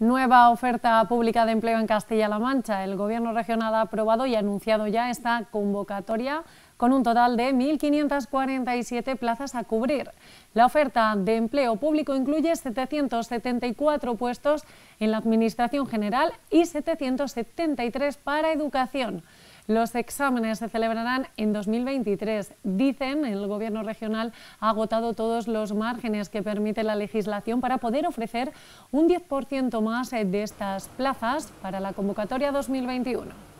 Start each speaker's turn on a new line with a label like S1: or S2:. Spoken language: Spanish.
S1: Nueva oferta pública de empleo en Castilla-La Mancha. El Gobierno regional ha aprobado y anunciado ya esta convocatoria con un total de 1.547 plazas a cubrir. La oferta de empleo público incluye 774 puestos en la Administración General y 773 para Educación. Los exámenes se celebrarán en 2023. Dicen, el Gobierno regional ha agotado todos los márgenes que permite la legislación para poder ofrecer un 10% más eh, de estas plazas para la convocatoria 2021.